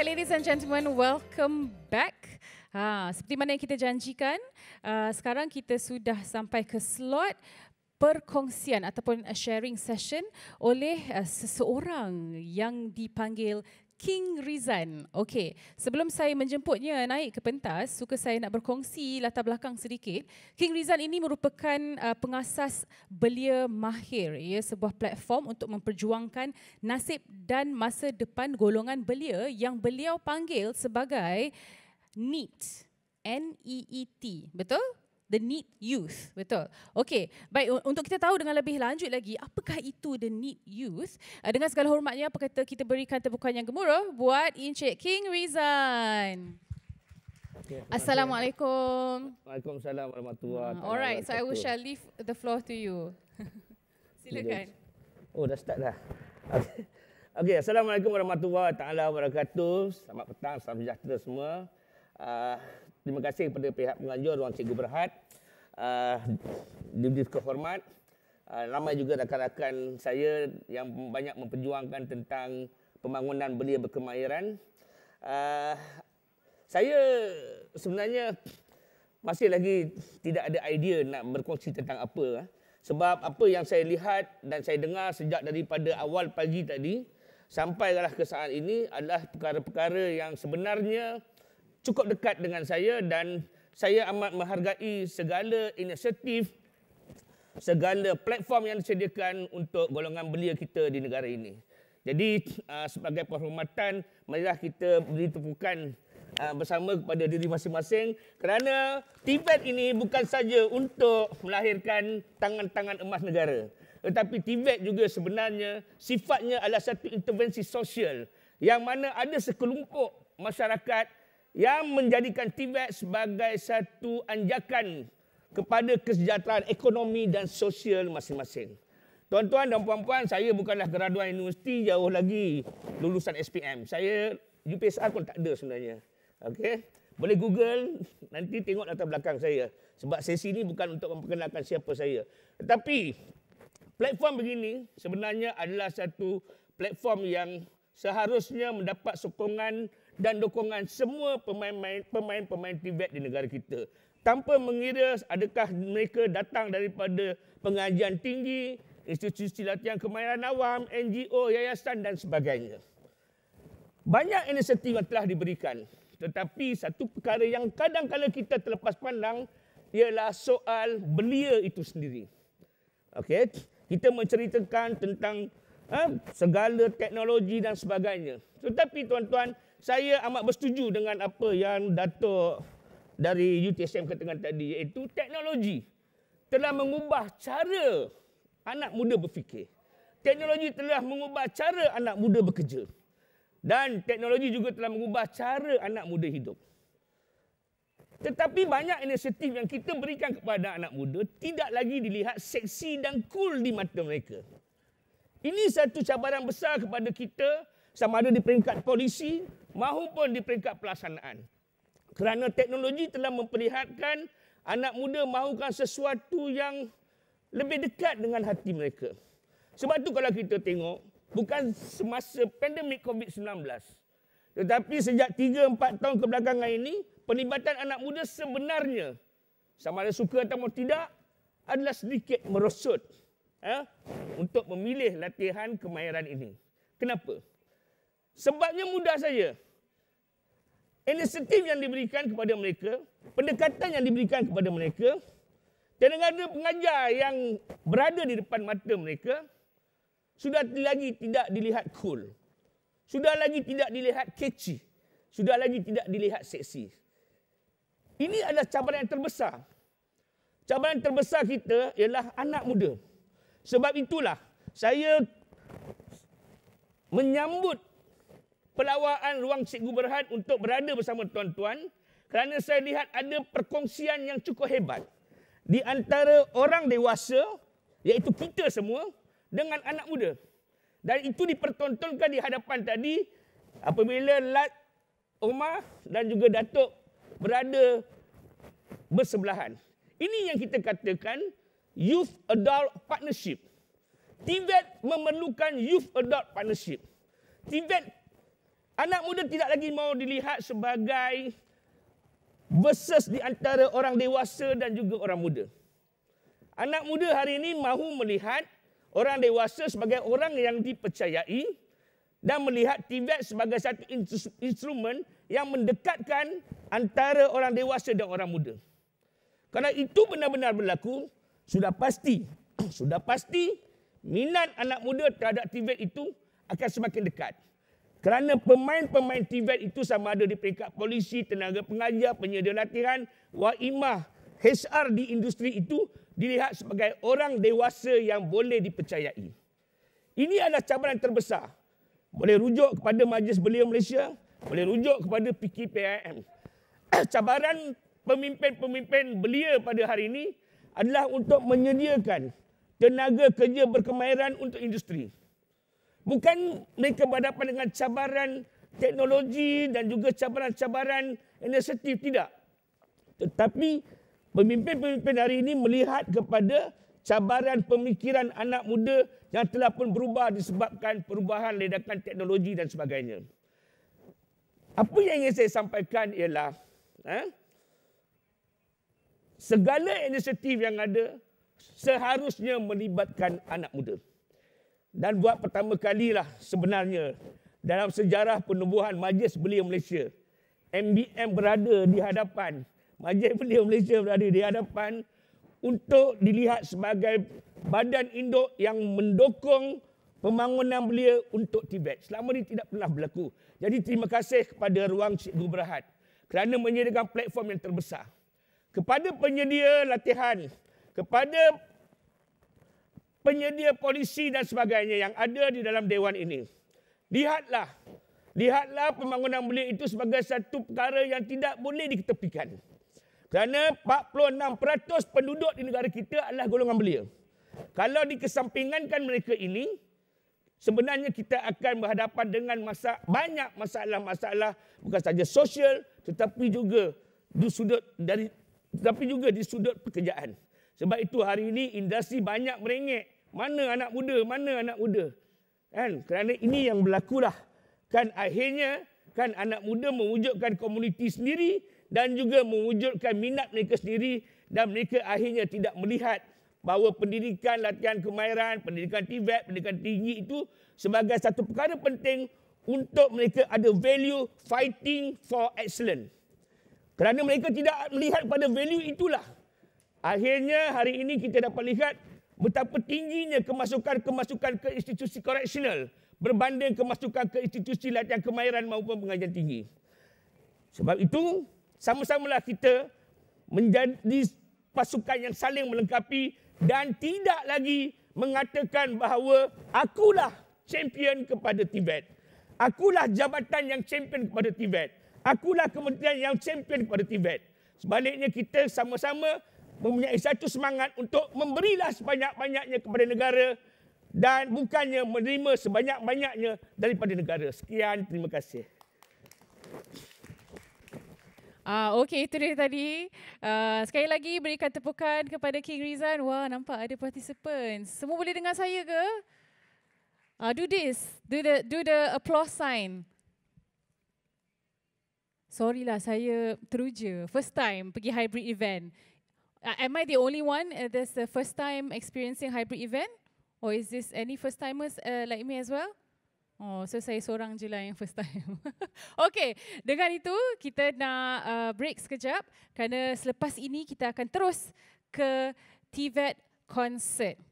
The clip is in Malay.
Alright, ladies and gentlemen, welcome back. Ha, seperti mana yang kita janjikan, uh, sekarang kita sudah sampai ke slot perkongsian ataupun sharing session oleh uh, seseorang yang dipanggil King Rizan. Okey, sebelum saya menjemputnya naik ke pentas, suka saya nak berkongsi latar belakang sedikit. King Rizan ini merupakan uh, pengasas Belia Mahir, ya, sebuah platform untuk memperjuangkan nasib dan masa depan golongan belia yang beliau panggil sebagai NEET. N E E T. Betul? the need youth betul okey baik untuk kita tahu dengan lebih lanjut lagi apakah itu the need youth uh, dengan segala hormatnya apa kata kita berikan tepukan yang gemuruh buat Encik King Rizan okay. assalamualaikum Waalaikumsalam warahmatullahi wabarakatuh hmm, alright so i will shall leave the floor to you silakan oh dah start dah okey okay. assalamualaikum warahmatullahi taala wabarakatuh selamat petang salam sejahtera semua uh, terima kasih kepada pihak penganjur Ruang Cikgu Berhad uh, ah, diberi kehormat uh, ah, ramai juga rakan-rakan saya yang banyak memperjuangkan tentang pembangunan belia berkemahiran uh, saya sebenarnya masih lagi tidak ada idea nak berkongsi tentang apa sebab apa yang saya lihat dan saya dengar sejak daripada awal pagi tadi sampai ke saat ini adalah perkara-perkara yang sebenarnya cukup dekat dengan saya dan saya amat menghargai segala inisiatif, segala platform yang disediakan untuk golongan belia kita di negara ini. Jadi ah, sebagai perhormatan, marilah kita beri tepukan ah, bersama kepada diri masing-masing kerana Tibet ini bukan saja untuk melahirkan tangan-tangan emas negara. Tetapi Tibet juga sebenarnya sifatnya adalah satu intervensi sosial yang mana ada sekelompok masyarakat yang menjadikan Tibet sebagai satu anjakan kepada kesejahteraan ekonomi dan sosial masing-masing. Tuan-tuan dan puan-puan, saya bukanlah graduan universiti, jauh lagi lulusan SPM. Saya UPSR pun tak ada sebenarnya. Okey. Boleh Google, nanti tengok latar belakang saya. Sebab sesi ini bukan untuk memperkenalkan siapa saya. Tetapi, platform begini sebenarnya adalah satu platform yang seharusnya mendapat sokongan dan dokongan semua pemain-pemain tibet di negara kita tanpa mengira adakah mereka datang daripada pengajian tinggi institusi latihan kemahiran awam NGO yayasan dan sebagainya banyak inisiatif yang telah diberikan tetapi satu perkara yang kadang-kala kita terlepas pandang ialah soal belia itu sendiri okay kita menceritakan tentang ha, segala teknologi dan sebagainya tetapi tuan-tuan saya amat bersetuju dengan apa yang Datuk dari UTSM katakan tadi iaitu teknologi telah mengubah cara anak muda berfikir. Teknologi telah mengubah cara anak muda bekerja. Dan teknologi juga telah mengubah cara anak muda hidup. Tetapi banyak inisiatif yang kita berikan kepada anak muda tidak lagi dilihat seksi dan cool di mata mereka. Ini satu cabaran besar kepada kita sama ada di peringkat polisi, mahupun di peringkat pelaksanaan. Kerana teknologi telah memperlihatkan anak muda mahukan sesuatu yang lebih dekat dengan hati mereka. Sebab tu kalau kita tengok, bukan semasa pandemik COVID-19. Tetapi sejak 3-4 tahun kebelakangan ini, penibatan anak muda sebenarnya, sama ada suka atau tidak, adalah sedikit merosot eh, untuk memilih latihan kemahiran ini. Kenapa? Sebabnya mudah saja. Inisiatif yang diberikan kepada mereka, pendekatan yang diberikan kepada mereka, dan ada pengajar yang berada di depan mata mereka, sudah lagi tidak dilihat cool. Sudah lagi tidak dilihat catchy. Sudah lagi tidak dilihat seksi. Ini adalah cabaran yang terbesar. Cabaran yang terbesar kita ialah anak muda. Sebab itulah saya menyambut pelawaan ruang Cikgu Berhad untuk berada bersama tuan-tuan kerana saya lihat ada perkongsian yang cukup hebat di antara orang dewasa iaitu kita semua dengan anak muda. Dan itu dipertontonkan di hadapan tadi apabila Lat Omar dan juga Datuk berada bersebelahan. Ini yang kita katakan Youth Adult Partnership. Tibet memerlukan Youth Adult Partnership. Tibet Anak muda tidak lagi mau dilihat sebagai versus di antara orang dewasa dan juga orang muda. Anak muda hari ini mahu melihat orang dewasa sebagai orang yang dipercayai dan melihat tibet sebagai satu instrumen yang mendekatkan antara orang dewasa dan orang muda. Karena itu benar-benar berlaku, sudah pasti, sudah pasti minat anak muda terhadap tibet itu akan semakin dekat. Kerana pemain-pemain TVET itu sama ada di peringkat polisi, tenaga pengajar, penyedia latihan, waimah, HR di industri itu dilihat sebagai orang dewasa yang boleh dipercayai. Ini adalah cabaran terbesar. Boleh rujuk kepada Majlis Belia Malaysia, boleh rujuk kepada PKPIM. cabaran pemimpin-pemimpin belia pada hari ini adalah untuk menyediakan tenaga kerja berkemahiran untuk industri bukan mereka berhadapan dengan cabaran teknologi dan juga cabaran-cabaran inisiatif tidak tetapi pemimpin-pemimpin hari ini melihat kepada cabaran pemikiran anak muda yang telah pun berubah disebabkan perubahan ledakan teknologi dan sebagainya apa yang ingin saya sampaikan ialah eh, segala inisiatif yang ada seharusnya melibatkan anak muda dan buat pertama kalilah sebenarnya dalam sejarah penubuhan Majlis Belia Malaysia. MBM berada di hadapan, Majlis Belia Malaysia berada di hadapan untuk dilihat sebagai badan induk yang mendukung pembangunan belia untuk Tibet. Selama ini tidak pernah berlaku. Jadi terima kasih kepada Ruang Cikgu Berhad kerana menyediakan platform yang terbesar. Kepada penyedia latihan, kepada penyedia polisi dan sebagainya yang ada di dalam dewan ini. Lihatlah. Lihatlah pembangunan belia itu sebagai satu perkara yang tidak boleh diketepikan. Kerana 46% penduduk di negara kita adalah golongan belia. Kalau dikesampingkan mereka ini, sebenarnya kita akan berhadapan dengan masa, banyak masalah-masalah bukan saja sosial tetapi juga di sudut dari tetapi juga di sudut pekerjaan. Sebab itu hari ini industri banyak merengek. Mana anak muda? Mana anak muda? Kan? Kerana ini yang berlaku lah. Kan akhirnya kan anak muda mewujudkan komuniti sendiri dan juga mewujudkan minat mereka sendiri dan mereka akhirnya tidak melihat bahawa pendidikan latihan kemahiran, pendidikan TVET, pendidikan tinggi itu sebagai satu perkara penting untuk mereka ada value fighting for excellence. Kerana mereka tidak melihat pada value itulah. Akhirnya hari ini kita dapat lihat betapa tingginya kemasukan-kemasukan ke institusi koreksional berbanding kemasukan ke institusi latihan kemahiran maupun pengajian tinggi. Sebab itu, sama-samalah kita menjadi pasukan yang saling melengkapi dan tidak lagi mengatakan bahawa akulah champion kepada Tibet. Akulah jabatan yang champion kepada Tibet. Akulah kementerian yang champion kepada Tibet. Sebaliknya kita sama-sama mempunyai satu semangat untuk memberilah sebanyak-banyaknya kepada negara dan bukannya menerima sebanyak-banyaknya daripada negara. Sekian, terima kasih. Ah, Okey, itu dia tadi. Uh, sekali lagi berikan tepukan kepada King Rizan. Wah, nampak ada participants. Semua boleh dengar saya ke? Uh, do this. Do the, do the applause sign. Sorry lah, saya teruja. First time pergi hybrid event. Uh, am I the only one uh, that's the first time experiencing hybrid event? Or is this any first timers uh, like me as well? Oh, so saya seorang je lah yang first time. okay, dengan itu kita nak uh, break sekejap kerana selepas ini kita akan terus ke TVET e concert.